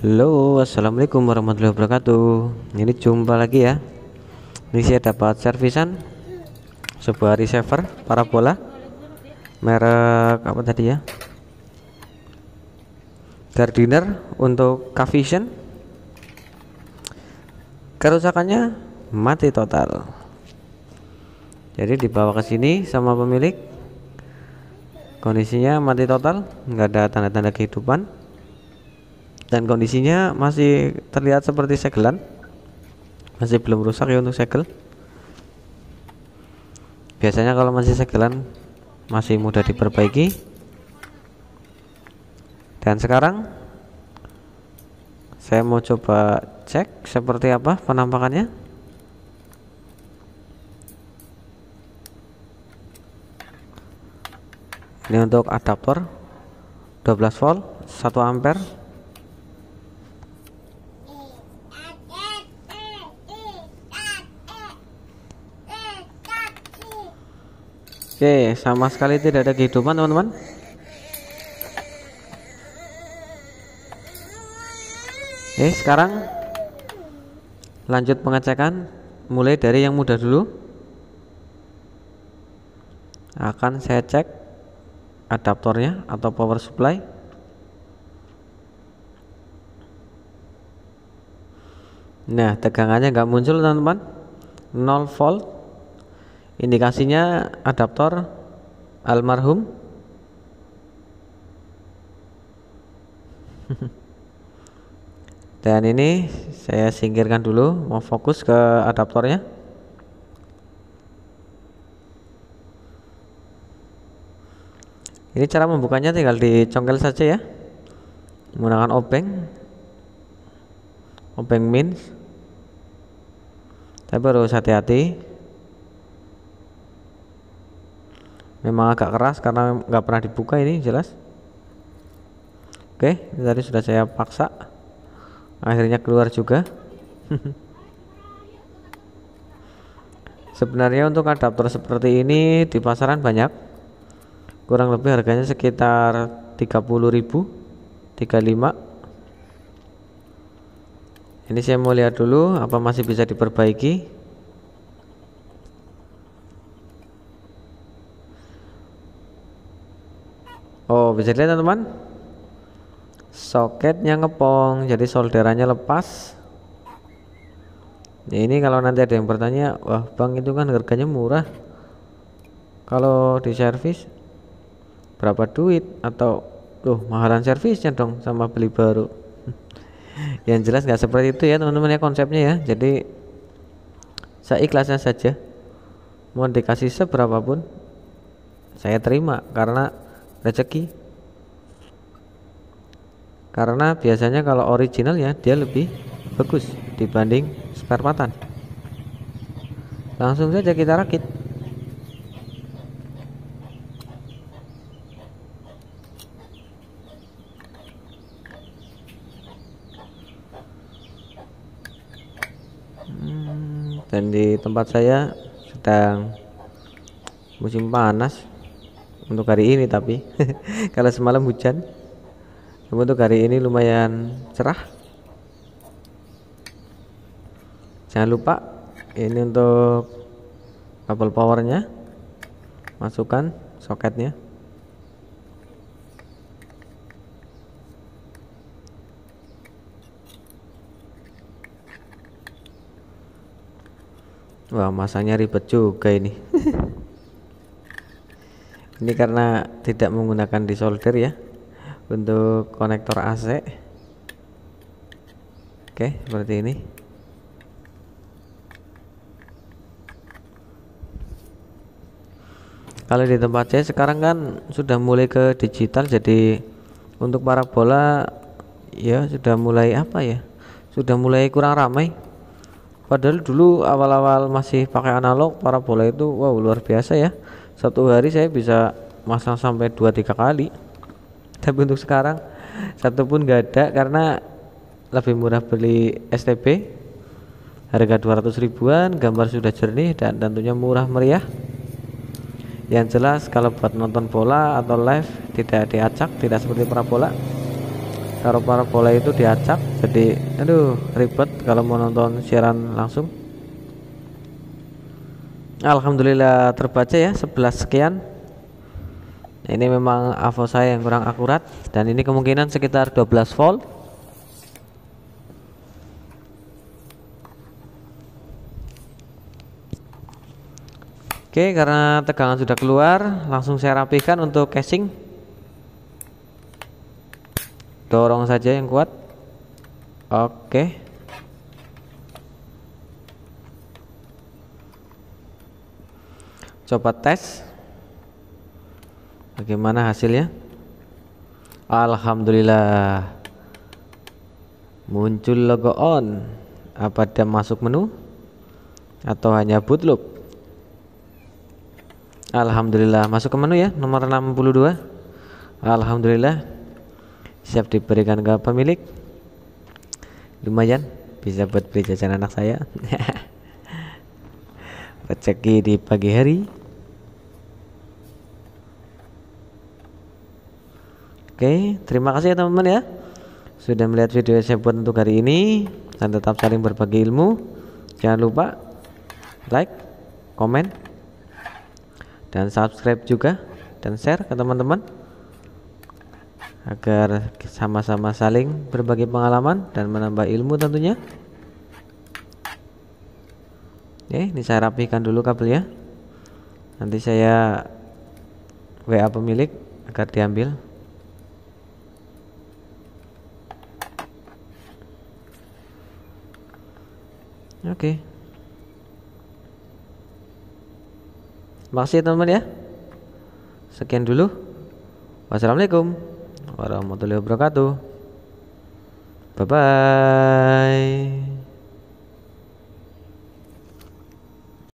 Halo assalamualaikum warahmatullahi wabarakatuh ini jumpa lagi ya ini saya dapat servisan sebuah receiver parabola merek apa tadi ya Gardiner untuk Cavision kerusakannya mati total jadi dibawa ke sini sama pemilik kondisinya mati total nggak ada tanda-tanda kehidupan dan kondisinya masih terlihat seperti segelan masih belum rusak ya untuk segel biasanya kalau masih segelan masih mudah diperbaiki dan sekarang saya mau coba cek seperti apa penampakannya ini untuk adaptor 12 volt 1 ampere Oke, sama sekali tidak ada kehidupan, teman-teman. Oke, sekarang lanjut pengecekan mulai dari yang mudah dulu. Akan saya cek adaptornya atau power supply. Nah, tegangannya nggak muncul, teman-teman. 0 volt indikasinya adaptor almarhum dan ini saya singkirkan dulu mau fokus ke adaptornya ini cara membukanya tinggal dicongkel saja ya menggunakan obeng obeng min tapi harus hati-hati memang agak keras karena nggak pernah dibuka ini jelas oke tadi sudah saya paksa akhirnya keluar juga sebenarnya untuk adaptor seperti ini di pasaran banyak kurang lebih harganya sekitar 30.000 35 ini saya mau lihat dulu apa masih bisa diperbaiki Oh bisa lihat teman-teman Soketnya ngepong Jadi solderannya lepas Ini kalau nanti ada yang bertanya Wah bang itu kan harganya murah Kalau di servis Berapa duit Atau tuh mahalan servisnya dong Sama beli baru Yang jelas nggak seperti itu ya teman-teman ya konsepnya ya Jadi saya ikhlasnya saja Mau dikasih seberapa pun Saya terima karena rezeki karena biasanya kalau original ya dia lebih bagus dibanding spare partan langsung saja kita rakit hmm, dan di tempat saya sedang musim panas untuk hari ini tapi kalau semalam hujan tapi untuk hari ini lumayan cerah jangan lupa ini untuk kabel powernya masukkan soketnya Wah, masanya ribet juga ini. ini karena tidak menggunakan disolder ya untuk konektor AC oke seperti ini kalau di tempat saya sekarang kan sudah mulai ke digital jadi untuk parabola ya sudah mulai apa ya sudah mulai kurang ramai padahal dulu awal-awal masih pakai analog parabola itu wow luar biasa ya satu hari saya bisa masang sampai dua tiga kali tapi untuk sekarang satu pun gak ada karena lebih murah beli STB harga 200 ribuan gambar sudah jernih dan tentunya murah meriah yang jelas kalau buat nonton bola atau live tidak diacak tidak seperti parabola kalau parabola itu diacak jadi aduh ribet kalau mau nonton siaran langsung Alhamdulillah terbaca ya 11 sekian ini memang avo saya yang kurang akurat dan ini kemungkinan sekitar 12 volt oke karena tegangan sudah keluar langsung saya rapikan untuk casing dorong saja yang kuat oke coba tes bagaimana hasilnya Alhamdulillah muncul logo on apa dia masuk menu atau hanya bootloop Alhamdulillah masuk ke menu ya nomor 62 Alhamdulillah siap diberikan ke pemilik lumayan bisa buat beli jajan anak saya rezeki di pagi hari Oke, terima kasih ya teman-teman ya sudah melihat video yang saya buat untuk hari ini dan tetap saling berbagi ilmu. Jangan lupa like, komen, dan subscribe juga dan share ke teman-teman agar sama-sama saling berbagi pengalaman dan menambah ilmu tentunya. Oke, ini saya rapikan dulu kabelnya. Nanti saya WA pemilik agar diambil. oke okay. makasih teman-teman ya sekian dulu wassalamualaikum warahmatullahi wabarakatuh bye bye